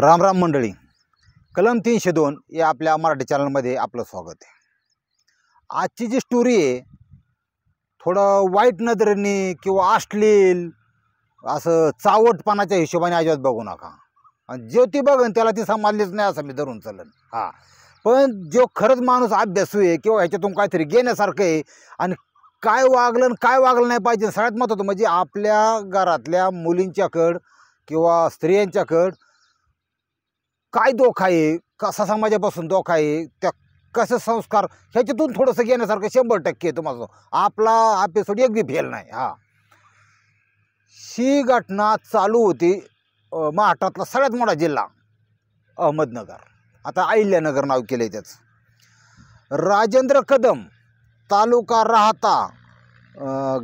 रामराम मंडळी कलम तीनशे दोन या आपल्या मराठी चॅनलमध्ये आपलं स्वागत आहे आजची जी स्टोरी आहे थोडं वाईट नजरेने किंवा अश्लील असं चावटपणाच्या हिशोबाने अजिबात बघू नका आणि ती बघन त्याला ती सांभाळलीच नाही असं मी धरून चालेल हां पण जो खरंच माणूस अभ्यासू आहे किंवा ह्याच्यातून काहीतरी घेण्यासारखं आहे आणि काय वागलं आणि काय वागलं नाही पाहिजे सगळ्यात महत्त्वाचं म्हणजे आपल्या घरातल्या मुलींच्याकड किंवा स्त्रियांच्याकड काय दोख आहे कसा समाजापासून धोका आहे त्या कसं संस्कार ह्याच्यातून थोडंसं घेण्यासारखं शंभर टक्के तुम्हाला आपला एपिसोड अगदी फेल नाही हा शी घटना चालू होती महाराष्ट्रातला सगळ्यात मोठा जिल्हा अहमदनगर आता अहिल्यानगर नाव केलं आहे त्याचं राजेंद्र कदम तालुका राहता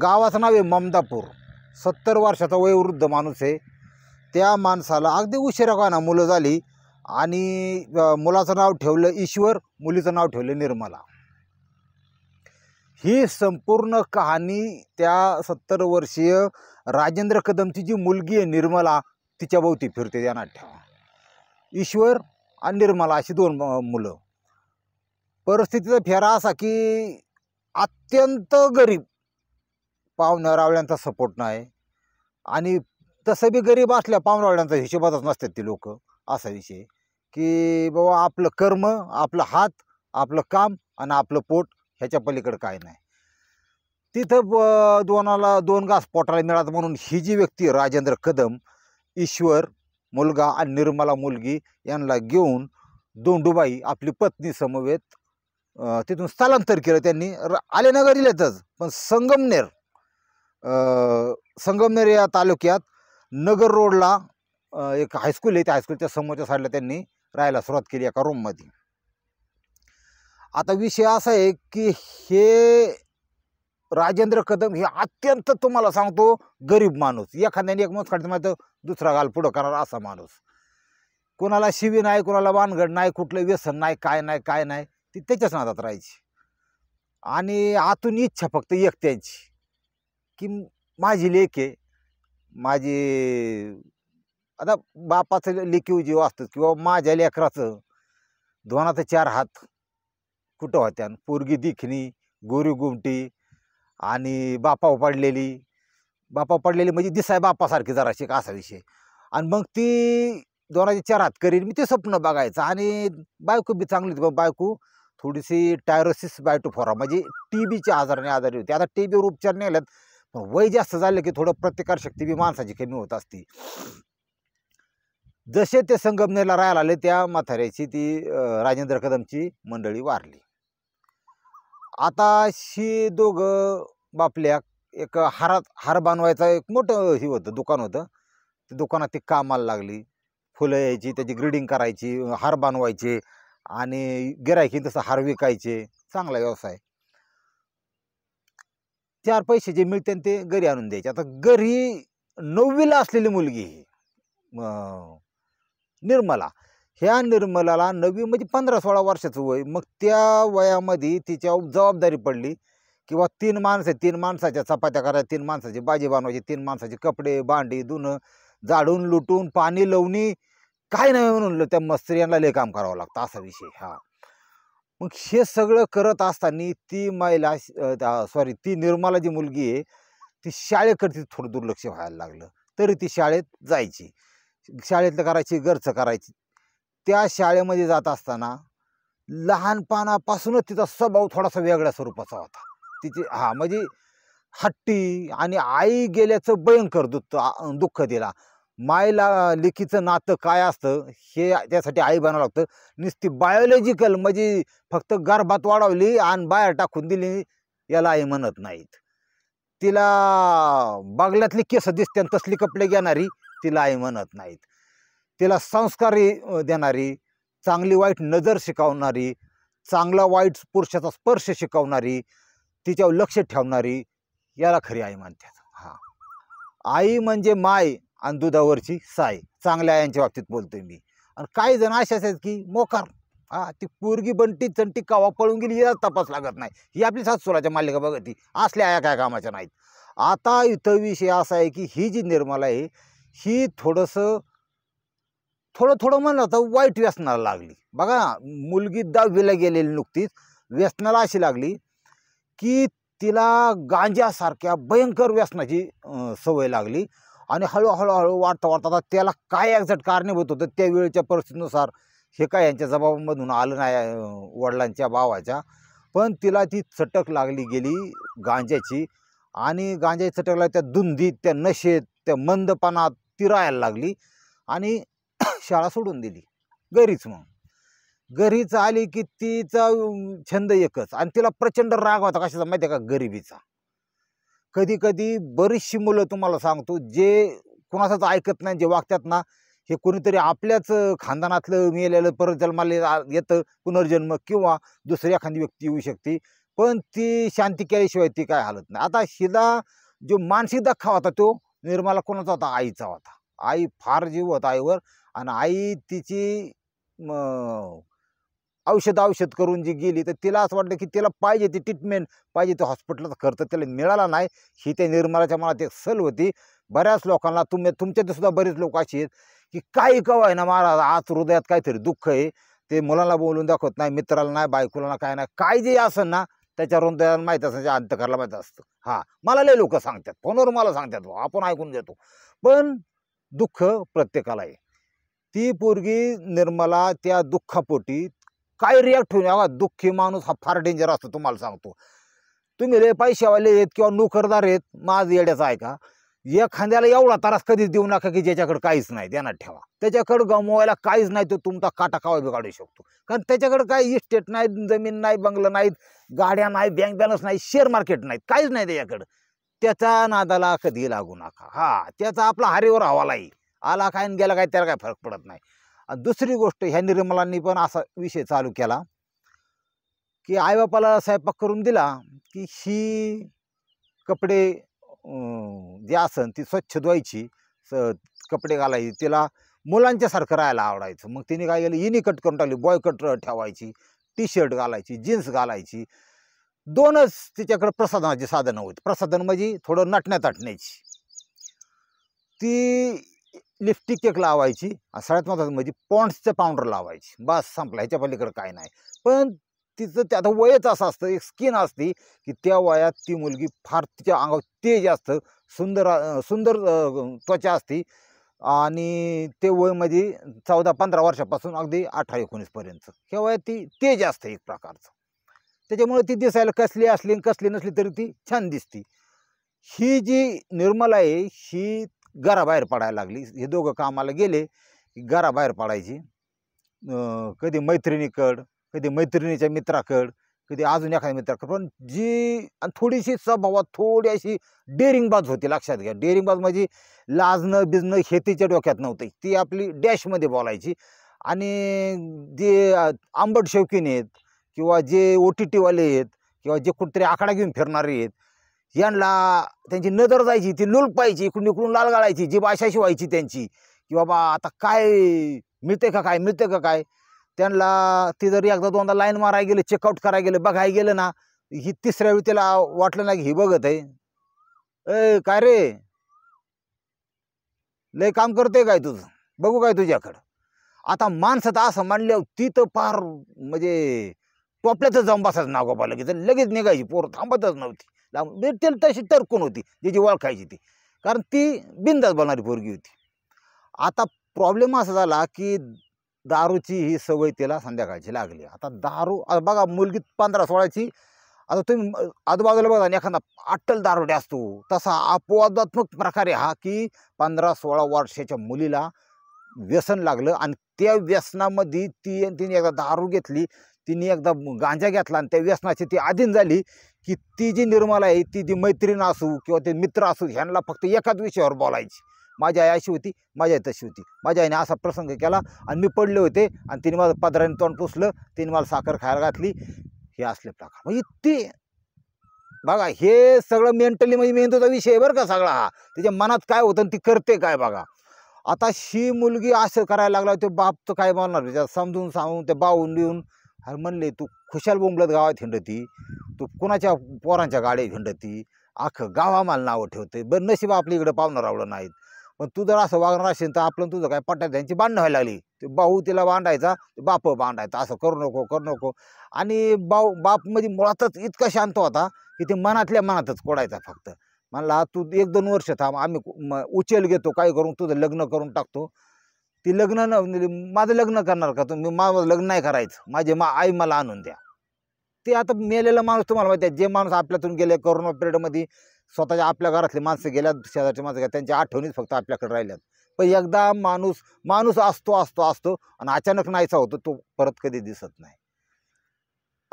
गावाचं नाव आहे ममदापूर सत्तर वर्षाचा वयोवृद्ध माणूस आहे त्या माणसाला अगदी उशिरा का ना मुलं झाली आणि मुलाचं नाव ठेवलं ईश्वर मुलीचं नाव ठेवलं निर्मला ही संपूर्ण कहाणी त्या सत्तर वर्षीय राजेंद्र कदमची जी मुलगी आहे निर्मला तिच्याभोवती फिरते त्या ठेवा ईश्वर आणि निर्मला अशी दोन मुलं परिस्थितीचा फेरा असा की अत्यंत गरीब रावळ्यांचा सपोर्ट नाही आणि तसं बी गरीब असल्या पाहुणावळ्यांचा हिशोबातच नसतात ती लोक असा विषय की बाबा आपलं कर्म आपलं हात आपलं काम आणि आपलं पोट ह्याच्या पलीकडं काय नाही तिथं दोनाला दोन गास पोटाला मिळाला म्हणून ही जी व्यक्ती राजेंद्र कदम ईश्वर मुलगा आणि निर्मला मुलगी यांना घेऊन दोंडूबाई आपली पत्नी समवेत तिथून स्थलांतर केलं त्यांनी आले नगर जिल्ह्यातच पण संगमनेर संगमनेर या तालुक्यात नगर रोडला एक हायस्कूल आहे त्या हायस्कूलच्या समोरच्या साईडला त्यांनी राहायला सुरुवात केली एका रूममध्ये आता विषय असा आहे की हे राजेंद्र कदम हे अत्यंत तुम्हाला सांगतो गरीब माणूस एखाद्याने एक मत काढतो माहिती दुसरा गाल पुढं करणार असा माणूस कोणाला शिवी नाही कोणाला वानगड नाही कुठलं व्यसन नाही काय नाही काय नाही ती त्याच्याच नादात राहायची आणि आतून इच्छा फक्त एक त्यांची की माझी लेखे माझी आता बापाचं लेखीव जीव असतंच किंवा माझ्या लेकराचं दोनाचं चार हात कुठं होत्या पोरगी दिखणी गोरी गुमटी आणि बापा पडलेली बापा पडलेली म्हणजे दिसाय बापासारखी जराशी असा विषय आणि मग ती दोनाचे चार हात करीन मी ते स्वप्न बघायचं आणि बायको बी चांगली होती मग बायको थोडीशी टायरोसिस बायटोफोरा म्हणजे टी बीच्या आजाराने आजारी होती आता टी बीवर उपचार नेल्यात पण वय जास्त झालं की थोडं प्रतिकारशक्ती बी माणसाची कमी होत असती जसे ते संगमनेरला राहायला आले त्या म्हाताऱ्याची ती राजेंद्र कदमची मंडळी वारली आता शी दोघं बापल्या एक हारात हार बनवायचा एक मोठं हे होतं दुकान होतं ते दुकानात ती कामाला लागली फुलं यायची त्याची ग्रीडिंग करायची हार बांधवायचे आणि गिरायकी तसं हार विकायचे चांगला व्यवसाय चार पैसे जे मिळते ते घरी आणून द्यायचे आता घरी नववीला असलेली मुलगी ही निर्मला ह्या निर्मलाला नवी म्हणजे पंधरा सोळा वर्षाचं वय मग त्या वयामध्ये तिच्या जबाबदारी पडली किंवा तीन माणसं तीन माणसाच्या चपात्या करायच्या तीन माणसाची बाजी बनवायची तीन माणसाचे कपडे भांडी धुणं जाडून लुटून पाणी लवणी काय नाही म्हणून त्या मस्त्रियांना लय काम करावं लागतं असा विषय हा मग हे सगळं करत असताना ती महिला सॉरी ती निर्मला जी मुलगी आहे ती शाळेकडे थोडं दुर्लक्ष व्हायला लागलं तरी ती शाळेत जायची शाळेतलं करायची घरचं करायची त्या शाळेमध्ये जात असताना लहानपणापासूनच तिचा स्वभाव थोडासा वेगळ्या स्वरूपाचा होता तिची हा म्हणजे हट्टी आणि आई गेल्याचं भयंकर दुःख दुःख दिला मायला लेकीचं नातं काय असतं हे त्यासाठी आई बनावं लागतं नुसती बायोलॉजिकल म्हणजे फक्त गर्भात वाढवली आणि बाहेर टाकून दिली याला आई म्हणत नाहीत तिला बागल्यातली केस दिसते आणि तसली कपडे घेणारी तिला आई म्हणत नाहीत तिला संस्कारी देणारी चांगली वाईट नजर शिकवणारी चांगला वाईट पुरुषाचा स्पर्श शिकवणारी तिच्यावर लक्ष ठेवणारी याला खरी आई म्हणतात हां आई म्हणजे माय आणि दुधावरची साय चांगल्या आयांच्या बाबतीत बोलतोय मी आणि काही जण असे आहेत की मोकार हा ती पोरगी बंटी चंटी कावा पळून गेली याला तपास लागत नाही ही आपली सुराच्या मालिका बघा ती असल्या आया काय कामाच्या नाहीत आता इथं विषय असा आहे की ही जी निर्मला आहे ही थोडंसं थोडं थोडं म्हणलं तर वाईट व्यसनाला लागली बघा मुलगी दहावीला गेलेली नुकतीच व्यसनाला अशी लागली की तिला गांज्यासारख्या भयंकर व्यसनाची सवय लागली आणि हळूहळू हळू वाढता वाढता त्याला काय ॲक्झॅक्ट कारणीभूत होतं त्या वेळेच्या परिस्थितीनुसार हे काय यांच्या जबाबामधून आलं नाही वडिलांच्या बावाच्या पण तिला ती चटक लागली गेली गांज्याची आणि गांज्याची चटक लागली त्या दुंदीत त्या नशेत त्या मंदपणात ती राहायला लागली आणि शाळा सोडून दिली घरीच मग घरीच आली की तिचा छंद एकच आणि तिला प्रचंड राग होता कशाचा माहिती आहे का गरिबीचा कधी कधी बरीचशी मुलं तुम्हाला सांगतो जे कोणाचंच ऐकत नाही जे वागतात ना हे कोणीतरी आपल्याच खानदानातलं मिळालेलं परत जन्माला येतं पुनर्जन्म किंवा दुसरी एखादी व्यक्ती येऊ शकते पण ती शांती केल्याशिवाय ती काय हालत नाही आता शिदा जो मानसिक दखा होता तो निर्मला कोणाचा होता आईचा होता आई फार जीव होता आईवर आणि आई तिची औषध औषध करून जी गेली तर तिला असं वाटलं की तिला पाहिजे ती ट्रीटमेंट पाहिजे तो हॉस्पिटलचा खर्च त्याला मिळाला नाही ही त्या निर्मलाच्या मनात एक सल होती बऱ्याच लोकांना तुम्ही तुमच्या सुद्धा बरेच लोक अशी आहेत की काही आहे ना महाराज आज हृदयात काहीतरी दुःख आहे ते मुलांना बोलून दाखवत नाही मित्राला नाही बायकोला ना काय नाही काय जे असं ना त्याच्यावरून त्या माहीत असायचं अंतकारला माहीत असतं हां मला लय लोक सांगतात फोनवर मला सांगतात आपण ऐकून घेतो पण दुःख प्रत्येकाला आहे ती पोरगी निर्मला त्या दुःखापोटी काय रिॲक्ट होऊन अगा दुःखी माणूस हा फार डेंजर असतो तुम्हाला सांगतो तुम्ही रे पैसेवाले आहेत किंवा नोकरदार आहेत माझं येड्याचं ऐका एखाद्याला एवढा त्रास कधीच देऊ नका की ज्याच्याकडे काहीच नाही त्यांना ठेवा त्याच्याकडे गमवायला काहीच नाही तो तुमचा काटा कावा बिघाडू शकतो कारण त्याच्याकडे काही इस्टेट नाही जमीन नाही बंगलं नाहीत गाड्या नाही बँक बॅलन्स नाही शेअर मार्केट नाहीत काहीच नाही त्याच्याकडं त्याचा नादाला कधी लागू नका हा त्याचा आपला हारीवर हवालाही आला काय आणि गेला काय त्याला काय फरक पडत नाही दुसरी गोष्ट ह्या निर्मलांनी पण असा विषय चालू केला की आईबापाला स्वयंपाक करून दिला की ही कपडे जे आसन ती स्वच्छ धुवायची स कपडे घालायची तिला मुलांच्यासारखं राहायला आवडायचं मग तिने काय केलं इनी कट करून टाकली बॉय कट ठेवायची टी शर्ट घालायची जीन्स घालायची दोनच तिच्याकडे प्रसादनाची साधनं होती प्रसाधन म्हणजे थोडं नटण्यात आटण्याची ती लिपस्टिक केक लावायची सगळ्यात महत्त्वाचं म्हणजे पॉन्ड्सचं पावडर लावायची बस संपला ह्याच्या पलीकडं काय नाही पण तिचं त्यात वयच असं असतं एक स्किन असते की त्या वयात ती मुलगी फार तिच्या अंगावर तेज असतं सुंदर सुंदर त्वचा असते आणि ते वयमध्ये म्हणजे चौदा पंधरा वर्षापासून अगदी अठरा एकोणीसपर्यंत हे वयात ती तेज असतं एक प्रकारचं त्याच्यामुळे ती दिसायला कसली असली कसली नसली तरी ती छान दिसती ही जी निर्मला आहे ही घराबाहेर पडायला लागली हे दोघं कामाला गेले की घराबाहेर पडायची कधी मैत्रिणीकड कधी मैत्रिणीच्या मित्राकड कधी अजून एखाद्या मित्राकड पण जी आणि थोडीशी स्वभावात थोडी अशी डेअरिंगबाज होती लक्षात घ्या डेअरिंग बाज म्हणजे लाजणं बिजणं शेतीच्या डोक्यात नव्हते ती आपली डॅशमध्ये बोलायची आणि जे आंबट शौकीन आहेत किंवा जे ओ टी टीवाले आहेत किंवा जे कुठेतरी आकडा घेऊन फिरणारे आहेत यांना त्यांची नजर जायची ती लुलपायची इकडून इकडून लाल गाळायची जी भाषा शिवायची त्यांची की बाबा आता काय मिळते का काय मिळते का काय त्यांना ती जरी एकदा दोनदा लाईन मारायला गेले चेकआउट करायला गेले बघाय गेलं ना ही तिसऱ्या वेळी त्याला वाटलं ना की ही बघत आहे ए काय रे लय काम करते काय तुझं बघू काय तुझ्याकडं आता तर असं मांडल्यावर ती तर फार म्हणजे टोपल्यातच जाऊन बसायचं नागोबा लगेच लगेच निघायची पोर थांबतच नव्हती म्हणजे त्याला तशी तरकून होती ज्याची ओळखायची ती कारण ती बिंदास बनणारी पोरगी होती आता प्रॉब्लेम असा झाला की दारूची ही सवय तिला संध्याकाळची लागली आता दारू बघा मुलगी पंधरा सोळाची आता तुम्ही आजूबाजूला बघा आणि एखादा अट्टल दारुडे असतो तसा अपवादात्मक प्रकारे हा की पंधरा सोळा वर्षाच्या मुलीला व्यसन लागलं आणि त्या व्यसनामध्ये ती तिने एकदा दारू घेतली तिने एकदा गांजा घेतला आणि त्या व्यसनाची ती आधीन झाली की ती जी निर्मला आहे ती जी मैत्रीण असू किंवा ते मित्र असू ह्यांना फक्त एकाच विषयावर बोलायची माझी आई अशी होती माझी आई तशी होती माझ्या आईने असा प्रसंग केला आणि मी पडले होते आणि तिने माझं पदराने तोंड पुसलं तिने मला साखर खायला घातली हे असले प्रकार म्हणजे ते बघा हे सगळं मेंटली म्हणजे मेंदूचा विषय आहे बरं का सगळा हा त्याच्या मनात काय होतं ती करते काय बघा आता शी मुलगी असं करायला लागला ते बाप तर काय बोलणार त्याच्यात समजून सांगून ते बावून लिहून अरे म्हणले तू खुशाल बोंगलत गावात हिंडती तू कुणाच्या पोरांच्या गाड्या हिंडती अख्खं गाव नावं ठेवते बरं नशीब आपली इकडं पाहुणं रावलं नाहीत पण तू जर असं वागणार असेल तर आपलं तुझं काय पट्टा त्यांची बांधणं व्हायला लागली ते भाऊ तिला बांधायचा बाप बांधायचा असं करू नको करू नको आणि बाऊ बाप म्हणजे मुळातच इतका शांत होता की ते मनातल्या मनातच कोडायचा फक्त म्हणला तू एक दोन वर्ष थांब आम्ही उचल घेतो काय करून तुझं लग्न करून टाकतो ती लग्न न म्हणजे माझं लग्न करणार का तुम्ही माझं लग्न नाही करायचं माझे मा आई मला आणून द्या ते आता मेलेला माणूस तुम्हाला माहिती आहे जे माणूस आपल्यातून गेले करोना पिरियडमध्ये स्वतःच्या आपल्या घरातले माणसं गेल्यात शेजारची माणसं गेल्या त्यांच्या आठवणीच फक्त आपल्याकडे राहिल्यात पण एकदा माणूस माणूस असतो असतो असतो आणि अचानक नाहीसा होतो तो परत कधी दिसत नाही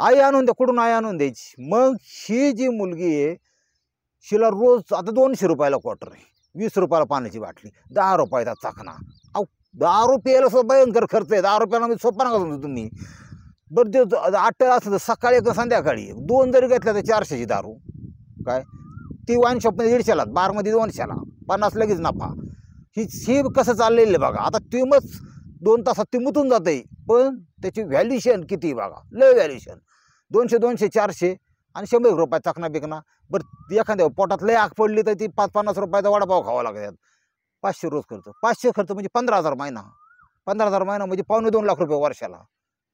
आई आणून द्या कुठून आई आणून द्यायची मग ही जी मुलगी आहे शिला रोज आता दोनशे रुपयाला क्वार्टर आहे वीस रुपयाला पाण्याची बाटली दहा रुपयाचा चाकणा अहो दहा रुपयाला सुद्धा भयंकर खर्च आहे दहा रुपयाला म्हणजे सोपा नका समजा तुम्ही बरं ते आठ असं सकाळी एक संध्याकाळी दोन जरी घेतल्या तर चारशेची दारू काय ती शॉपमध्ये दीडशेला बारमध्ये दोनशेला पन्नास लगेच नफा ही ही कसं चाललेलं बघा आता तिमच दोन तासात ती मुतून जाते पण त्याची व्हॅल्युएशन किती बघा लय व्हॅल्युएशन दोनशे दोनशे चारशे आणि शंभर रुपया चकना बिकना बरं एखाद्या पोटात लय आग पडली तर ती पाच पन्नास रुपयाचा वडापाव खावा लागतात पाचशे रोज खर्च पाचशे खर्च म्हणजे पंधरा हजार महिना पंधरा हजार महिना म्हणजे पावणे दोन लाख रुपये वर्षाला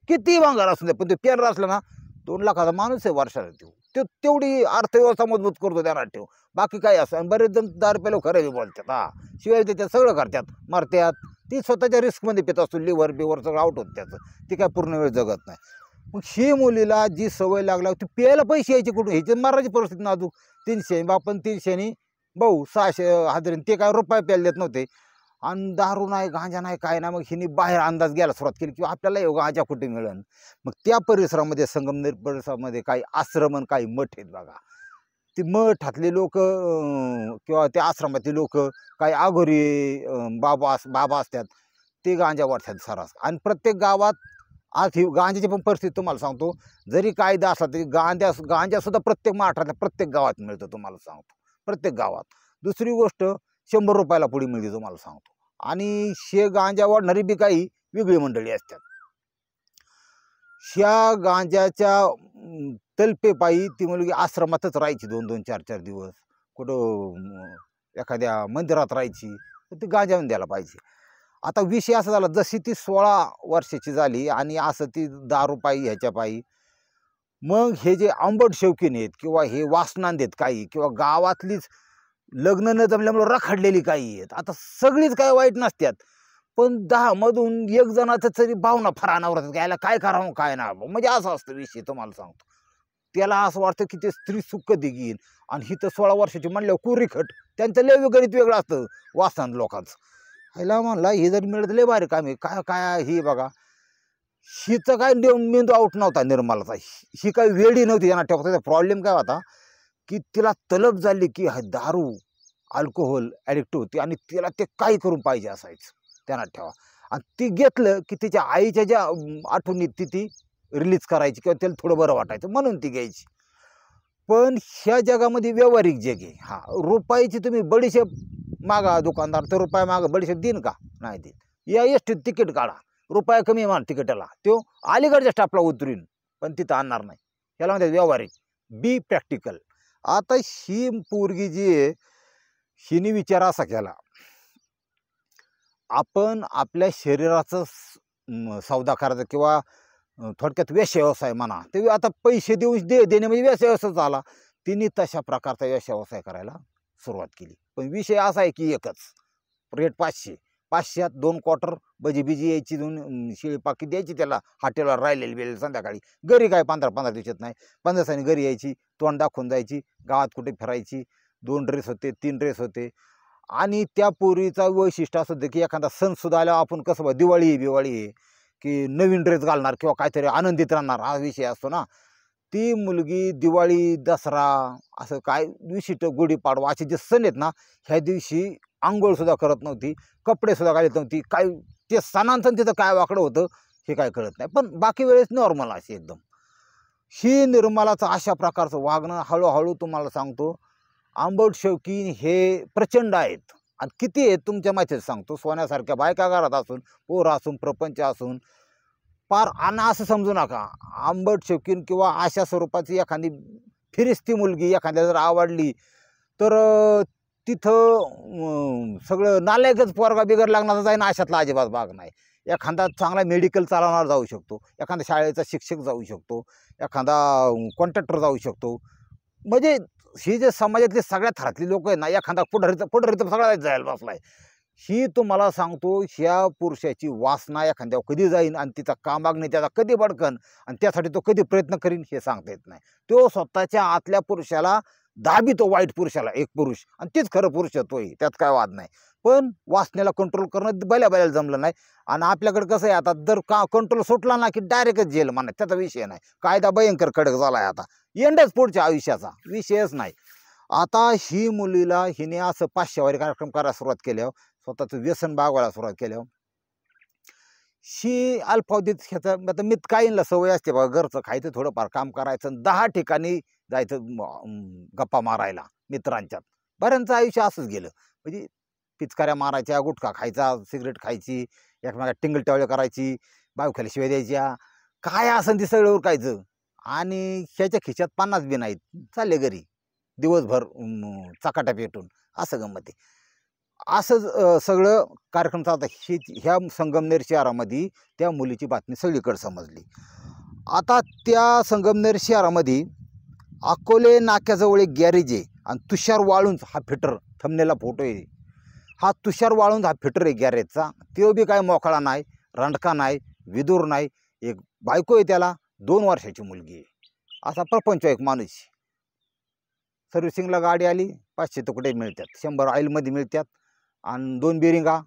किती वांगार असून पण ते पेनर असलं ना दोन लाखाचा माणूस आहे वर्षाला देऊ ते तेवढी अर्थव्यवस्था मजबूत करतो त्यांना ठेव बाकी काय असं आणि बरेच जण दार पेलो खरे बोलतात हा शिवाय ते त्या सगळं करतात मारतात ती स्वतःच्या रिस्कमध्ये पित असतो लिव्हर बिवर सगळं आउट होतं त्याचं ती काय पूर्ण वेळ जगत नाही मग शी मुलीला जी सवय लागला ती प्यायला पैसे यायची कुठून ह्याची मराठी परिस्थिती नाजूक तीनशे बापन तीनशेनी भाऊ सहाशे हजार ते काय रुपये प्यायला देत नव्हते आणि दारू नाही गांजा नाही काय नाही मग हिनी बाहेर अंदाज घ्यायला सुरुवात केली किंवा आपल्याला एवढा गांजा कुठे मिळेल मग त्या परिसरामध्ये संगमनेर परिसरामध्ये काही आश्रमन काही मठ आहेत बघा ती मठातले लोक किंवा त्या आश्रमातले लोक काही आघोरी बाबा बाबा असतात ते गांजा वाटतात सरास आणि प्रत्येक गावात आज ही गांजाची पण परिस्थिती तुम्हाला सांगतो जरी कायदा असला तरी गांजा गांजासुद्धा प्रत्येक महाराष्ट्रातल्या प्रत्येक गावात मिळतं तुम्हाला सांगतो प्रत्येक गावात दुसरी गोष्ट शंभर रुपयाला पुढे मिळते तुम्हाला सांगतो आणि शे गांजा वाढणारी बी काही वेगळी मंडळी असतात श्या गांजाच्या तलपेपायी ती मुलगी आश्रमातच राहायची दोन दोन चार चार दिवस कुठं एखाद्या मंदिरात राहायची तर ती गांजावून द्यायला पाहिजे आता विषय असा झाला जशी ती सोळा वर्षाची झाली आणि असं ती दारूपायी ह्याच्यापायी मग हे जे आंबट शेवकीन आहेत किंवा हे वासनांद आहेत काही किंवा गावातलीच लग्न न जमल्यामुळं रखडलेली काही आहेत आता सगळीच काय वाईट नसत्यात पण दहा मधून एक जणाचं तरी भावना फार यायला काय करावं काय ना म्हणजे असं असतं विषय तुम्हाला सांगतो त्याला असं वाटतं की ते स्त्री सुख दिघीन आणि ही तर सोळा वर्षाची म्हणल्यावर कुरीखट त्यांचं लय गणित वेगळं असतं वासन लोकांचं ह्याला म्हणला हे जर मिळत लय काम आहे काय काय हे बघा हिचं काय मेंदू आउट नव्हता निर्मलाचा ही काय वेळी नव्हती यांना ठेवता प्रॉब्लेम काय होता की तिला तलब झाली की दारू अल्कोहोल ॲडिक्ट होती आणि तिला ते काय करून पाहिजे असायचं त्यांना ठेवा आणि ती घेतलं की तिच्या आईच्या ज्या आठवणीत ती ती रिलीज करायची किंवा त्याला थोडं बरं वाटायचं म्हणून ती घ्यायची पण ह्या जगामध्ये व्यावहारिक जग आहे हा रुपयाची तुम्ही बडीशेप मागा दुकानदार तर रुपया मागा बडीशेप देईन का नाही देईन या एस टीत तिकीट काढा रुपया कमी मान तिकीटाला तो अलीकडच्या स्टाफला उतरून पण तिथं आणणार नाही याला म्हणतात व्यावहारिक बी प्रॅक्टिकल आता ही पोरगी जी आहे हिने विचार असा केला आपण आपल्या शरीराचं सौदा करायचा किंवा थोडक्यात व्यवसाय म्हणा ते आता पैसे देऊन दे देणे म्हणजे व्यवसाय झाला तिने तशा प्रकारचा व्यवसाय करायला सुरुवात केली पण विषय असा आहे की एकच रेट पाचशे पाचशेत दोन क्वार्टर बजी बिजी यायची दोन शिळी पाकी द्यायची त्याला हॉटेलवर राहिलेली वेळ संध्याकाळी घरी काय पंधरा पंधरा दिवसात नाही पंधरा दिवसांनी घरी यायची तोंड दाखवून जायची गावात कुठे फिरायची दोन ड्रेस होते तीन ड्रेस होते आणि त्या पोरीचा वैशिष्ट्य असं होतं की एखादा सणसुद्धा आल्यावर आपण कसं बा दिवाळी आहे बिवाळी आहे की नवीन ड्रेस घालणार किंवा काहीतरी आनंदित राहणार हा विषय असतो ना ती मुलगी दिवाळी दसरा असं काय विशिष्ट गुढीपाडवा असे जे सण आहेत ना ह्या दिवशी आंघोळसुद्धा करत नव्हती कपडेसुद्धा घालत नव्हती काय ते सणांचं तिथं काय वाकडं होतं हे काय कळत नाही पण बाकी वेळेस नॉर्मल अशी एकदम ही निर्मलाचं अशा प्रकारचं वागणं हळूहळू तुम्हाला सांगतो आंबट शौकीन हे प्रचंड आहेत आणि किती आहेत तुमच्या माहितीच सांगतो सोन्यासारख्या बायका घरात असून पोर असून प्रपंच असून फार आणा असं समजू नका आंबट शौकीन किंवा अशा स्वरूपाची एखादी फिरिस्ती मुलगी एखाद्या जर आवडली तर तिथं सगळं नालायकच पोरगा बिगर लागणारच जाईन अशातला अजिबात भाग नाही एखादा चांगला मेडिकल चालवणार जाऊ शकतो एखादा शाळेचा शिक्षक जाऊ शकतो एखादा कॉन्ट्रॅक्टर जाऊ शकतो म्हणजे ही जे समाजातली सगळ्या थरातली लोक आहेत ना एखादा पुढारीचा पुढारी सगळा जायला बसला आहे ही तुम्हाला सांगतो ह्या पुरुषाची वासना एखाद्यावर कधी जाईन आणि तिचा नाही त्याचा कधी भडकन आणि त्यासाठी तो कधी प्रयत्न करीन हे सांगता येत नाही तो स्वतःच्या आतल्या पुरुषाला तो वाईट पुरुषाला एक पुरुष आणि तेच खरं आहे त्यात काय वाद नाही पण वासनेला कंट्रोल करणं बैल्या जमलं नाही आणि आपल्याकडे कसं आहे आता जर का कंट्रोल सुटला ना की डायरेक्टच जेल म्हणा त्याचा विषय नाही कायदा भयंकर कडक झाला आहे आता एंडच पुढच्या आयुष्याचा विषयच नाही आता ही मुलीला हिने असं पाचशेवारी कार्यक्रम करायला सुरुवात केल्यावर हो. स्वतःचं व्यसन बागवायला सुरुवात केल्यावर हो. शी अल्पावधीत ह्याचा आता मी सवय असते बघा घरचं खायचं थोडंफार काम करायचं दहा ठिकाणी जायचं गप्पा मारायला मित्रांच्यात बऱ्यांचं आयुष्य असंच गेलं म्हणजे पिचकाऱ्या मारायच्या गुटखा खायचा सिगरेट खायची एकमेकात टिंगल करायची बावख्याला शिवाय द्यायच्या काय असं ते सगळ्यावर खायचं आणि ह्याच्या खिशात पन्नास बी नाहीत चालले घरी दिवसभर चकाटा पेटून असं गंमत आहे असं सगळं कार्यक्रम चालता हे ह्या संगमनेर शहरामध्ये त्या मुलीची बातमी सगळीकडे समजली आता त्या संगमनेर शहरामध्ये अकोले नाक्याजवळ एक गॅरेज आहे आणि तुषार वाळूंच हा फिटर थमनेला फोटो आहे हा तुषार वाळूंच हा फिटर आहे गॅरेजचा तो बी काय मोकळा नाही रंडका नाही विदूर नाही एक बायको आहे त्याला दोन वर्षाची मुलगी आहे असा प्रपंच एक माणूस सर्व्हिसिंगला गाडी आली पाचशे तुकडे मिळतात शंभर ऑइलमध्ये मिळतात आणि दोन बेरिंगा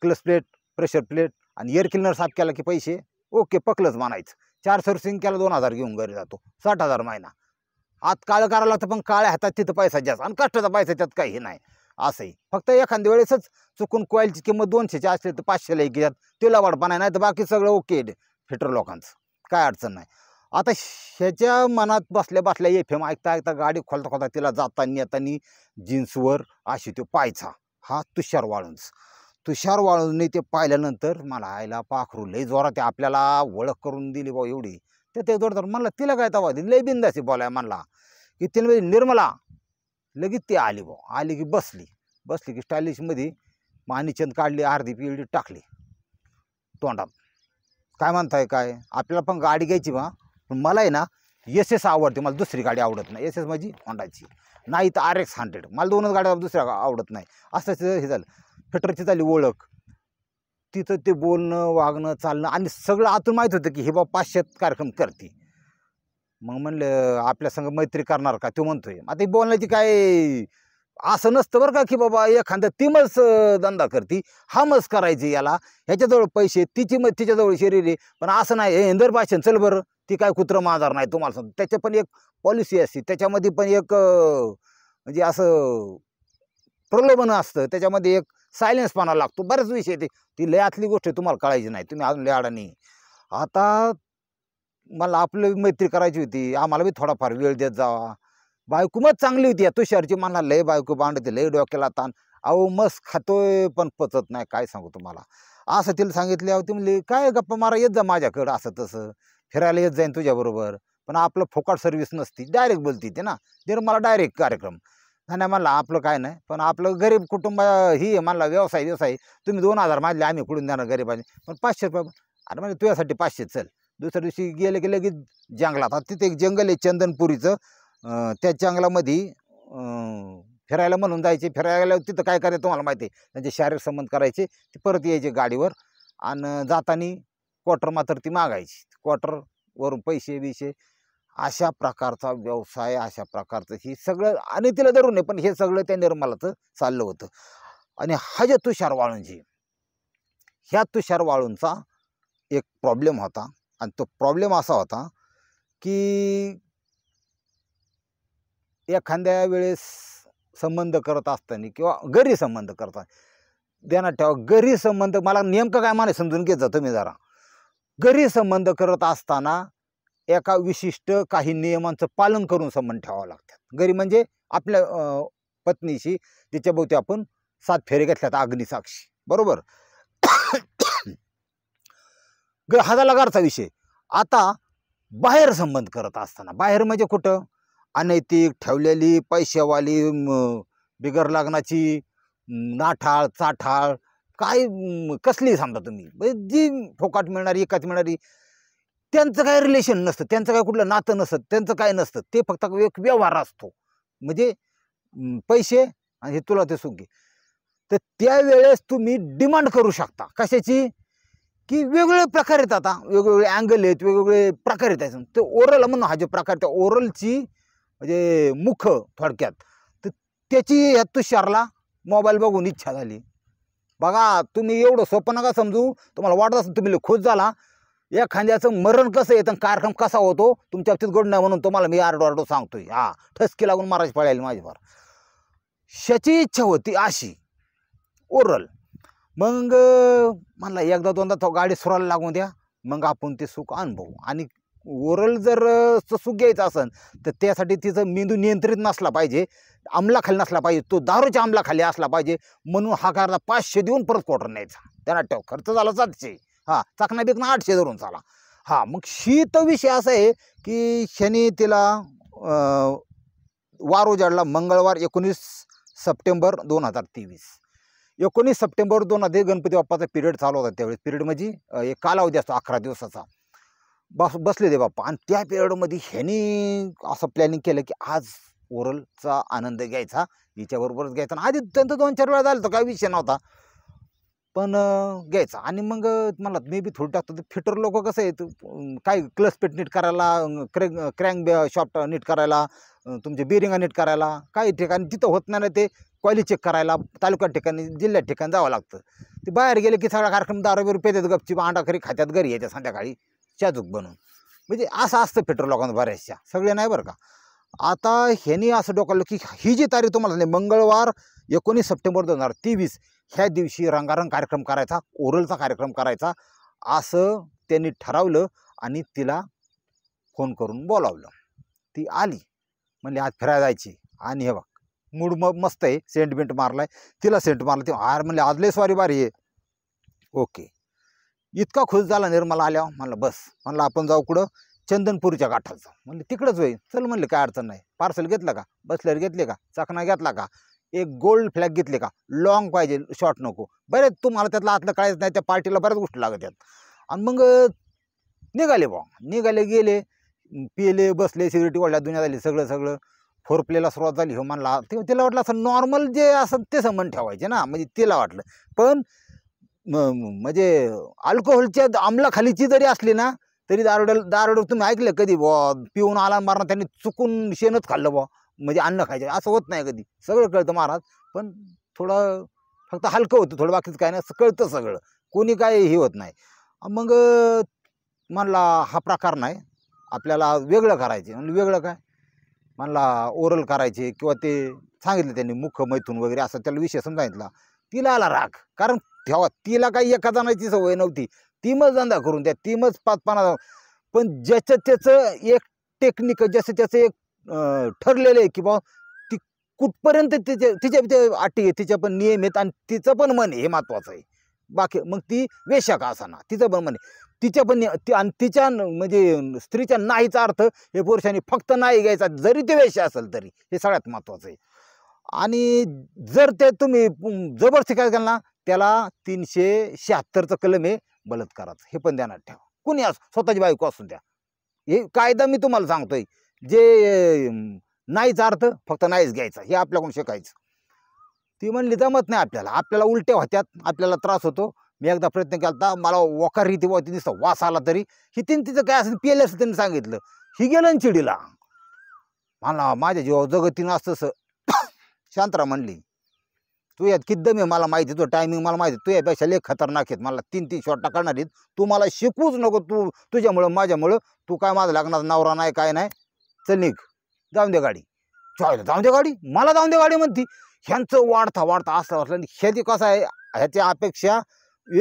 क्लस प्लेट प्रेशर प्लेट आणि एअर क्लिनर साफ केला की पैसे ओके पकलंच मानायचं चार सर्व्हिसिंग केला दोन हजार घेऊन घरी जातो साठ हजार महिना आत काळ करायला तर पण काळ्या हातात तिथं पैसा जास्त आणि कष्टाचा पैसा त्यात काही नाही असंही फक्त एखाद्या वेळेसच चुकून कॉईलची किंमत दोनशेची असली तर पाचशेला एक घेतात तिला बनाय नाही तर बाकी सगळं ओके फिटर लोकांचं काय अडचण नाही आता ह्याच्या मनात बसल्या बसल्या एफ एम ऐकता ऐकता गाडी खोलता खोलता तिला जाताना येताना जीन्सवर अशी तो पायचा हा तुषार वाळूंच तुषार वाळूंनी ते पाहिल्यानंतर मला आयला पाखरू लय जोरात आपल्याला ओळख करून दिली भाऊ एवढी तर ते जोरदार म्हणलं तिला काय तवा लय बिंदाशी बोलाय म्हणला की तिने म्हणजे निर्मला लगेच ती आली भाऊ आली की बसली बसली की स्टायलिशमध्ये मानीचंद काढली अर्धी पिळडी टाकली तोंडात काय म्हणताय काय आपल्याला पण गाडी घ्यायची बा पण मला आहे ना एस एस आवडते मला दुसरी गाडी आवडत नाही एस एस माझी होंडाची नाही तर आर एक्स हंड्रेड मला दोनच गाड्या दुसऱ्या आवडत नाही असं हे झालं फिटरची झाली ओळख तिथं ते बोलणं वागणं चालणं आणि सगळं आतून माहीत होतं की हे बाबा पाचशेत कार्यक्रम करते मग म्हणलं आपल्या संग मैत्री करणार का तो म्हणतोय आता बोलण्याची काय असं नसतं बरं का की बाबा एखादा ती मस धंदा करती हा मस करायची याला ह्याच्याजवळ पैसे तिची मग तिच्याजवळ शरीर आहे पण असं नाही हे इंदर पाशन चल बरं ती काय कुत्रं माजार नाही तुम्हाला सांगतो त्याच्या पण एक पॉलिसी असते त्याच्यामध्ये पण एक म्हणजे असं प्रलोभन असतं त्याच्यामध्ये एक सायलेन्सपणा लागतो बरेच विषय ते ती लयातली गोष्ट तुम्हाला कळायची नाही तुम्ही अजून नाही आता मला आपलं मैत्री करायची होती आम्हाला बी थोडाफार वेळ देत जावा बायको मग चांगली होती तुषारची मला लय बायको बांधते लय डोक्याला ताण अहो मस्त खातोय पण पचत नाही काय सांगू तुम्हाला असं तिला सांगितले ती काय गप्पा मारा येत जा माझ्याकडं असं तसं फिरायला येत जाईन तुझ्याबरोबर पण आपलं फोकाट सर्व्हिस नसती डायरेक्ट बोलती ते ना जर मला डायरेक्ट कार्यक्रम नाही म्हणला आपलं काय नाही पण आपलं गरीब कुटुंब ही म्हणला व्यवसाय व्यवसाय तुम्ही दोन हजार मानले आम्ही कुठून देणार गरीबाने पण पाचशे रुपये अरे म्हणजे तुझ्यासाठी पाचशे चल दुसऱ्या दिवशी गेले की लगेच जंगलात आता तिथे एक जंगल आहे चंदनपुरीचं त्या जंगलामध्ये फिरायला म्हणून जायचे फिरायला तिथं काय करायचं तुम्हाला माहिती आहे त्यांचे शारीरिक संबंध करायचे ते परत यायचे गाडीवर आणि जाताना क्वार्टर मात्र ती मागायची वर पैसे विषय अशा प्रकारचा व्यवसाय अशा प्रकारचं ही सगळं आणि तिला धरून नाही पण हे सगळं त्या निर्मलाचं चाललं होतं आणि हा जे तुषार वाळूंजी ह्या तुषार वाळूंचा एक प्रॉब्लेम होता आणि तो प्रॉब्लेम असा होता की एखाद्या वेळेस संबंध करत असताना किंवा घरी संबंध करताना देना ठेवा घरी संबंध मला नेमकं काय माने समजून घेत जातो मी जरा गरी संबंध करत असताना एका विशिष्ट काही नियमांचं पालन करून संबंध ठेवावं लागतात गरी म्हणजे आपल्या पत्नीशी तिच्याभोवती आपण सात फेरे घेतल्यात अग्निसाक्षी बरोबर हा लगारचा विषय आता बाहेर संबंध करत असताना बाहेर म्हणजे कुठं अनैतिक ठेवलेली पैसेवाली बिगर लग्नाची नाठाळ चाठाळ काय कसली समजा तुम्ही म्हणजे जी फोकाट मिळणारी एकाच मिळणारी त्यांचं काय रिलेशन नसतं त्यांचं काय कुठलं नातं नसतं त्यांचं काय नसतं ते फक्त एक व्यवहार असतो म्हणजे पैसे आणि हे तुला ते सुखी तर त्यावेळेस तुम्ही डिमांड करू शकता कशाची की वेगवेगळे प्रकार आहेत आता वेगवेगळे अँगल आहेत वेगवेगळे प्रकार आहेत ते ओरल म्हणून हा जे प्रकार त्या ओरलची म्हणजे मुख थोडक्यात तर त्याची ह्या तुषारला मोबाईल बघून इच्छा झाली बघा तुम्ही एवढं सोपं नका समजू तुम्हाला वाटत असेल तुम्ही खुश झाला एखाद्याचं मरण कसं येतं कार्यक्रम कसा होतो तुमच्या बाबतीत गोड नाही म्हणून तुम्हाला मी आरडो आरडो सांगतोय हा ठसकी लागून महाराज पळायला माझ्यावर शची इच्छा होती अशी ओरल मग म्हणला एकदा दोनदा तो गाडी सुरायला लागून द्या मग आपण ते सुख अनुभवू आणि ओरल जर ससूक घ्यायचं असेल तर त्यासाठी तिचं मेंदू नियंत्रित नसला पाहिजे अंमलाखाली नसला पाहिजे तो दारूच्या अंमलाखाली असला पाहिजे म्हणून हा कारला पाचशे देऊन परत क्वार्टर न्यायचा त्यांना ठेव खर्च झाला सातशे हां चाकणा बिकणं आठशे धरून चाला हां मग शीत विषय असा आहे की शनी तिला वार उजाडला मंगळवार एकोणीस सप्टेंबर दोन हजार तेवीस एकोणीस सप्टेंबर दोन हजार गणपती बाप्पाचा पिरियड चालू होता त्यावेळेस पिरियड म्हणजे एक कालावधी असतो अकरा दिवसाचा बस बसले ते बाप्पा आणि त्या पिरियडमध्ये ह्याने असं प्लॅनिंग केलं की आज ओरलचा आनंद घ्यायचा हिच्याबरोबरच घ्यायचा आणि आधी त्यांचं दोन चार वेळा झालं तर काही विषय नव्हता पण घ्यायचा आणि मग मला मे बी थोडी टाकतो तर फिटर लोक कसं आहेत काय क्लस पेट नीट करायला क्रे क्रँक शॉप नीट करायला तुमचे बिरिंगा नीट करायला काही ठिकाणी तिथं होत नाही ते क्वालिटी चेक करायला तालुका ठिकाणी जिल्ह्यात ठिकाणी जावं लागतं ते बाहेर गेले की सगळा कार्यक्रम दारू रुपये देत गपची खरी खात्यात घरी यायच्या संध्याकाळी चाजूक बनून म्हणजे असं असतं पेट्रोल लोकांना बऱ्याचशा सगळे नाही बरं का आता ह्यानी असं डोकावलं की ही जी तारीख तुम्हाला नाही मंगळवार एकोणीस सप्टेंबर दोन हजार तेवीस ह्या दिवशी रंगारंग कार्यक्रम करायचा ओरलचा कार्यक्रम करायचा असं त्यांनी ठरवलं आणि तिला फोन करून बोलावलं ती आली म्हणजे आज फिरायला जायची आणि हे बघ मूड म मस्त आहे सेंट बिंट मारला आहे तिला सेंट मारला ती आर म्हणजे आज स्वारी बारी आहे ओके इतका खुश झाला निर्मला आल्या म्हणलं बस म्हणलं आपण जाऊ कुठं चंदनपूरच्या गाठात जाऊ म्हणलं तिकडंच होईल चल म्हणले काय अडचण नाही पार्सल घेतलं का बसलेर घेतले का चकना घेतला का एक गोल्ड फ्लॅग घेतले का लॉंग पाहिजे शॉर्ट नको बरेच तुम्हाला त्यातला आतलं कळायचं नाही त्या पार्टीला बऱ्याच गोष्टी लागत आहेत आणि मग निघाले बा निघाले गेले पिले बसले सिगरेटी वाढल्या दुनिया झाली सगळं सगळं फोर प्लेला सुरुवात झाली हो म्हणला ते तिला वाटलं असं नॉर्मल जे असं ते संबंध ठेवायचे ना म्हणजे तिला वाटलं पण म्हणजे अल्कोहोलच्या खालीची जरी असली ना तरी दारोड्याला दारोड्यावर तुम्ही ऐकलं कधी बुवा पिऊन आला मारणार त्यांनी चुकून शेणच खाल्लं बुवा म्हणजे अन्न खायचं असं होत नाही कधी सगळं कळतं महाराज पण थोडं फक्त हलकं होतं थोडं बाकीच काय नाही कळतं सगळं कोणी काय हे होत नाही मग म्हणला हा प्रकार नाही आपल्याला वेगळं करायचे म्हणजे वेगळं काय म्हणला ओरल करायचे किंवा ते सांगितलं त्यांनी मुख मैथून वगैरे असं त्याला विषय समजा तिला आला राग कारण ठेवा तिला काही एका नाही सवय नव्हती ती धंदा करून द्या ती मग पाच पाना पण ज्याचं त्याचं एक टेक्निक जसं त्याचं एक ठरलेलं आहे की बा ती कुठपर्यंत तिच्या तिच्या अटी आहे तिच्या पण नियम आहेत आणि तिचं पण मन हे महत्त्वाचं आहे बाकी मग ती वेशा का असाना तिचं पण आहे तिच्या पण आणि तिच्या म्हणजे स्त्रीच्या नाहीचा अर्थ हे पुरुषांनी फक्त नाही घ्यायचा जरी ते वेश असेल तरी हे सगळ्यात महत्त्वाचं आहे आणि जर ते तुम्ही जबरदस्ती काय ना त्याला तीनशे शहात्तरचं कलम हे बलात्काराचं हे पण ध्यानात ठेवा कुणी असं स्वतःची बायको असून द्या हे कायदा मी तुम्हाला सांगतोय जे नाहीचा अर्थ फक्त नाहीच घ्यायचा हे आपल्याकडून शिकायचं ती म्हणली जमत नाही आपल्याला आपल्याला उलट्या होत्यात आपल्याला त्रास होतो मी एकदा प्रयत्न केला तर मला वकार रीती होती दिसतो वास आला तरी ही तीन तिचं काय असेल पिले असं त्यांनी सांगितलं ही गेलं चिडीला मला माझ्या तीन जगतीनं असं शांतरा म्हणली तू यात किद्द आहे मला माहिती तो टायमिंग मला माहिती तू यापेक्षा लेख खतरनाक आहेत मला तीन तीन शॉट टाकणार आहेत तू मला शिकूच नको तू तुझ्यामुळं माझ्यामुळं तू काय माझं लागणार नवरा नाही काय नाही चल निघ जाऊन दे गाडी चॉयला जाऊन दे गाडी मला जाऊन दे गाडी म्हणती ह्यांचं वाढता वाढता असलं असलं आणि ह्याची कसं आहे ह्याची अपेक्षा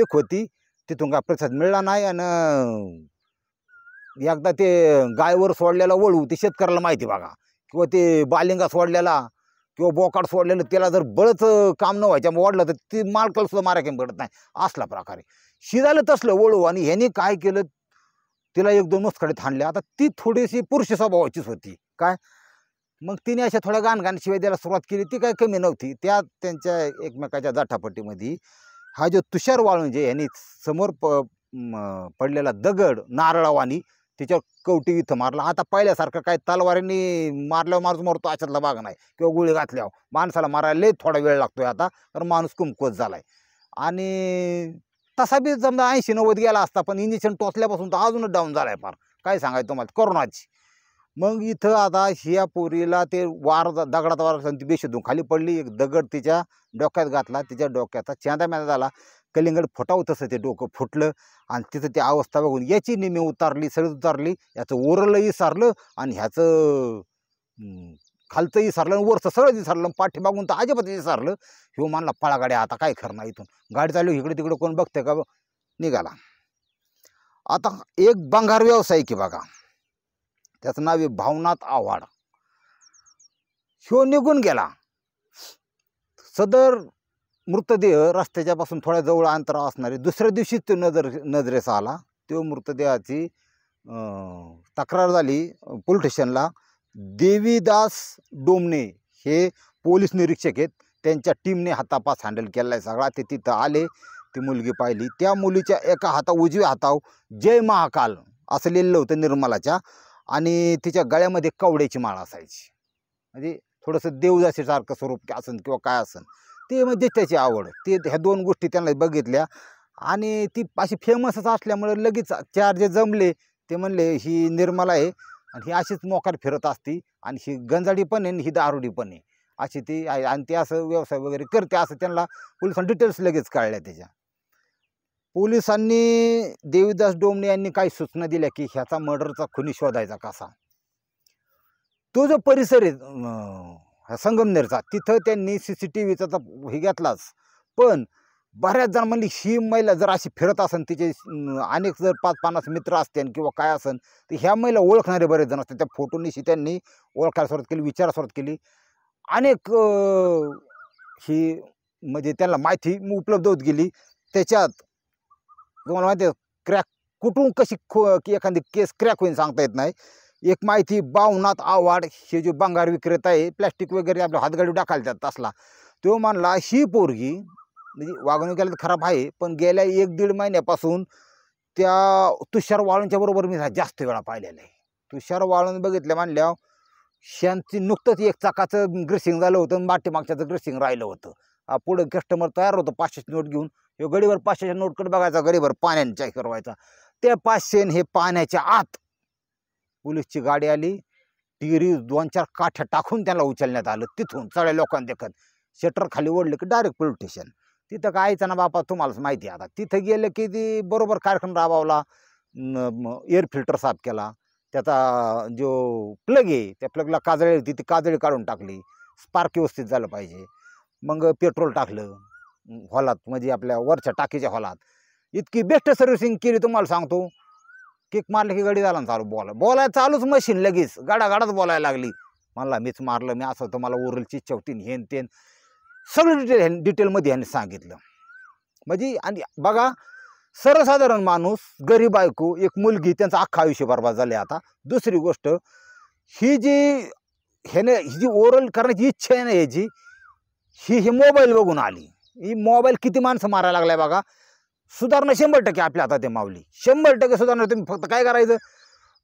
एक होती तिथून काय प्रसाद मिळला नाही आणि एकदा ते गायवर सोडलेला वळू ते शेतकऱ्याला माहिती बघा किंवा ते बालिंगा सोडलेला किंवा बोकाड सोडलेलं त्याला जर बळच काम न व्हायच्या वाढलं तर ती मालकाला सुद्धा मारायला नाही असला प्रकारे शिजायला तसलं वळू आणि ह्याने काय केलं तिला एक दोन कडे थांडले आता ती थोडीशी पुरुष स्वभावाचीच होती काय मग तिने अशा थोड्या गाणगाण शिवाय द्यायला सुरुवात केली ती काय कमी नव्हती त्या त्यांच्या एकमेकाच्या जाठापट्टीमध्ये हा जो तुषार जे यांनी समोर प पडलेला दगड नारळावानी तिच्यावर कवटी इथं मारला आता पहिल्यासारखं काय तलवारीने मारल्यावर माणूस मरतो अशातला भाग नाही किंवा गुळी घातल्यावर माणसाला मारायला थोडा वेळ लागतोय आता तर माणूस कुमकोत झाला आहे आणि तसा बी समजा ऐंशी नव्वद गेला असता पण इंजेक्शन टोचल्यापासून तर अजूनच डाऊन झाला फार काय सांगायचं तुम्हाला कोरोनाची मग इथं आता ह्या पोरीला ते वार दगडात वार ती बेशुद्धून खाली पडली एक दगड तिच्या डोक्यात घातला तिच्या डोक्याचा चेंदा मेंदा झाला कलिंगड फुटावं तसं ते डोकं फुटलं आणि तिथं ती अवस्था बघून याची निमे उतारली सळी उतारली याचं ओरलंही सारलं आणि ह्याचं खालचंही सारलं आणि वरचं विसारलं सारलं पाठीमागून तर अजिबातही सारलं ह्यो मानला पळागाड्या आता काय खरं ना इथून गाडी चालू इकडे तिकडे कोण बघते का निघाला आता एक बंगार व्यावसायिक आहे बघा त्याचं नाव आहे भावनाथ आव्हाड ह्यो निघून गेला सदर मृतदेह रस्त्याच्यापासून थोड्या जवळ अंतरावर असणारे दुसऱ्या दिवशी तो नजर नजरेस आला तो मृतदेहाची तक्रार झाली पोलीस स्टेशनला देवीदास डोमणे हे पोलीस निरीक्षक आहेत त्यांच्या टीमने हातापास हँडल केला आहे सगळा ते तिथं आले ती मुलगी पाहिली त्या मुलीच्या एका हाता उजव्या हातावर जय महाकाल असं लिहिलेलं होतं निर्मलाच्या आणि तिच्या गळ्यामध्ये कवड्याची माळ असायची म्हणजे थोडंसं देवदासीसारखं स्वरूप असन किंवा काय असन ते म्हणजे त्याची आवड ते ह्या दोन गोष्टी त्यांना बघितल्या आणि ती अशी फेमसच असल्यामुळं लगेच चार जे जमले ते म्हणले ही निर्मला आहे आणि ही अशीच मोकार फिरत असती आणि ही गंजाडी पण आहे आणि ही दारुडी पण आहे अशी ती आहे आणि ते असं व्यवसाय वगैरे करते असं त्यांना पोलिसांनी डिटेल्स लगेच कळल्या त्याच्या पोलिसांनी देवीदास डोमणे यांनी काही सूचना दिल्या की ह्याचा मर्डरचा खुनी शोधायचा कसा तो जो परिसर आहे संगमनेरचा तिथं त्यांनी सी सी टी व्हीचा हे घेतलाच पण बऱ्याच जण म्हणली ही महिला जर अशी फिरत असेल तिचे अनेक जर पाच पन्नास मित्र असतील किंवा काय असेल तर ह्या महिला ओळखणारे बरेच जण असतात त्या फोटोनीशी त्यांनी ओळखायला सुरुवात केली विचारायला सुरुवात केली अनेक ही म्हणजे त्यांना माहिती उपलब्ध होत गेली त्याच्यात तुम्हाला माहिती क्रॅक कुठून कशी खो की एखादी केस क्रॅक होईल सांगता येत नाही एक माहिती बावनाथ आव्हाड हे जो बंगार विक्रेता आहे प्लॅस्टिक वगैरे आपल्या हातगाडी टाकायला त्यात असला तो म्हणला ही पोरगी म्हणजे वागणुकीला तर खराब आहे पण गेल्या एक दीड महिन्यापासून त्या तुषार वाळूंच्या बरोबर मी जास्त वेळा पाहिलेला आहे तुषार वाळून बघितल्या म्हणल्या शांची नुकतंच एक चाकाचं ग्रेसिंग झालं होतं मागच्याचं ग्रेसिंग राहिलं होतं पुढं कस्टमर तयार होतो पाचशेची नोट घेऊन हे गडीवर पाचशेच्या नोटकडे बघायचा गडीवर पाण्याने चेक करवायचा त्या पाचशेन हे पाण्याच्या आत पोलीसची गाडी आली टिरी दोन चार काठ्या टाकून त्याला उचलण्यात आलं तिथून सगळ्या लोकांना देखत शटर खाली ओढलं की डायरेक्ट पोलीस स्टेशन तिथं काय ना बापा तुम्हालाच माहिती आता तिथं गेलं की ती बरोबर कार्यक्रम राबवला एअर फिल्टर साफ केला त्याचा जो प्लग आहे त्या प्लगला काजळी होती ती काजळी काढून टाकली स्पार्क व्यवस्थित झालं पाहिजे मग पेट्रोल टाकलं हॉलात म्हणजे आपल्या वरच्या टाकीच्या हॉलात इतकी बेस्ट सर्व्हिसिंग केली तुम्हाला सांगतो किक मारली की गडी झाला चालू बोला बोलाय चालूच मशीन लगेच गाडागाडाच बोलायला लागली मला मीच मारलं मी असं होतं मला ओरलची चौटीन हेन तेन सगळं डिटेल डिटेलमध्ये ह्यांनी सांगितलं म्हणजे आणि बघा सर्वसाधारण माणूस गरीब बायको एक मुलगी त्यांचं अख्खा आयुष्य बर्बाद झाले आता दुसरी गोष्ट ही जी ह्याने ही जी ओरल करण्याची इच्छा आहे ना ह्याची ही ही मोबाईल बघून आली ही मोबाईल किती माणसं मारायला लागलाय बघा सुधारणा शंभर टक्के आपल्या हातात आहे माऊली शंभर टक्के सुधारणा तुम्ही फक्त काय करायचं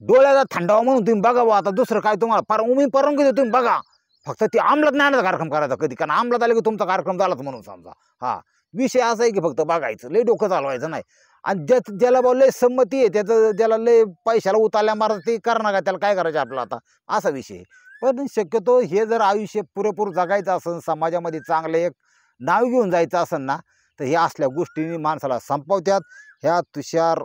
डोळ्याला थंडावा म्हणून तुम्ही बघावं आता दुसरं काय तुम्हाला पर उमी परवानगी तुम्ही बघा फक्त ती आमलात नाही आणायचा कार्यक्रम करायचा कधी कारण आमला आले की तुमचा कार्यक्रम झालाच म्हणून समजा हा विषय असा आहे की फक्त बघायचं लय डोकं चालवायचं नाही आणि ज्या ज्याला बाबा लय संमती आहे त्याचं ज्याला लय पैशाला उतारल्या मारा ते करणार का त्याला काय करायचं आपला आता असा विषय पण शक्यतो हे जर आयुष्य पुरेपूर जगायचं असेल समाजामध्ये चांगलं एक नाव घेऊन जायचं असेल ना तर ह्या असल्या गोष्टींनी माणसाला संपवत्यात ह्या तुषार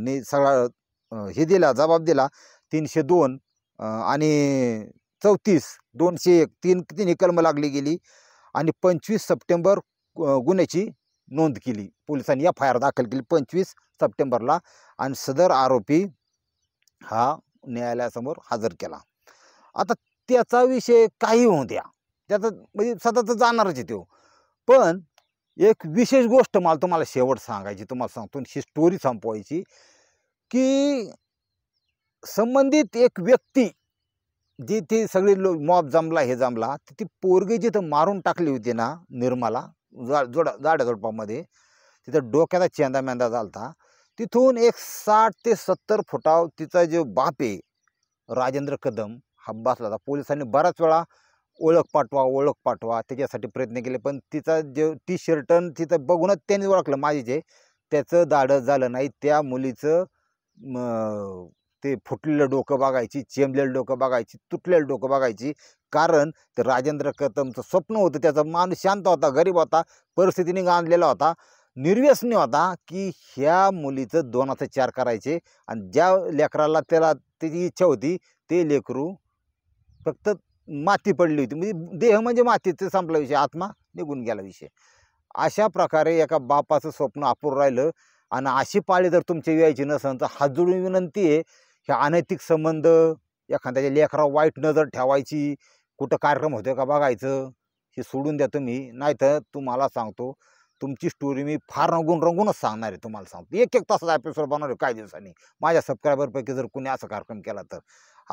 ने सगळा हे दिला जबाब दिला तीनशे दोन आणि चौतीस दोनशे एक तीन तीन कलम लागली गेली आणि पंचवीस सप्टेंबर गुन्ह्याची नोंद केली पोलिसांनी एफ आय आर दाखल केली पंचवीस सप्टेंबरला आणि सदर आरोपी हा न्यायालयासमोर हजर केला आता त्याचा विषय काही होऊ द्या त्याचा म्हणजे सतत जाणारच आहे तो पण एक विशेष गोष्ट मला तुम्हाला शेवट सांगायची तुम्हाला सांगतो ही स्टोरी संपवायची की संबंधित एक व्यक्ती जी ती सगळे लोक मॉब जमला हे जमला तर ती पोरगी जिथं मारून टाकली होती ना निर्मला जा जोडा तिथं डोक्याचा चेंदा मेंदा झालता तिथून एक साठ ते सत्तर फुटाव तिचा जो बाप आहे राजेंद्र कदम हा बसला होता पोलिसांनी बऱ्याच वेळा ओळख पाठवा ओळख पाठवा त्याच्यासाठी प्रयत्न केले पण तिचा जे टी शर्ट तिचं बघूनच त्यांनी ओळखलं माझी जे त्याचं दाढं झालं नाही त्या मुलीचं ते फुटलेलं डोकं बघायची चेमलेलं डोकं बघायची तुटलेलं डोकं बघायची कारण ते राजेंद्र कदमचं स्वप्न होतं त्याचा मान शांत होता गरीब होता परिस्थितीने गांधलेला होता निर्व्यसनी होता की ह्या मुलीचं दोनाचं चार करायचे आणि ज्या लेकराला त्याला त्याची इच्छा होती ते लेकरू फक्त माती पडली होती म्हणजे देह म्हणजे मातीचं संपला विषय आत्मा निघून गेला विषय अशा प्रकारे एका बापाचं स्वप्न अपूर राहिलं आणि अशी पाळी जर तुमची यायची नसेल तर हा विनंती आहे ह्या अनैतिक संबंध एखाद्याच्या लेखरावर वाईट नजर ठेवायची कुठं कार्यक्रम होतोय का बघायचं हे सोडून द्या तुम्ही नाहीतर तुम्हाला सांगतो तुमची स्टोरी मी फार रंगून रंगूनच सांगणार आहे तुम्हाला सांगतो एक एक तासाचा एपिसोड बनवणार आहे काही दिवसांनी माझ्या सबस्क्रायबरपैकी जर कुणी असा कार्यक्रम केला तर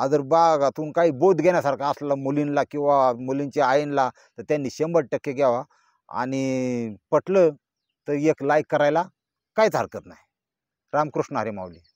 जर बागातून काही बोध घेण्यासारखं असलं मुलींना किंवा मुलींच्या आईंना तर त्यांनी शंभर टक्के घ्यावा आणि पटलं तर एक लाईक करायला काहीच हरकत नाही रामकृष्ण हरे माऊली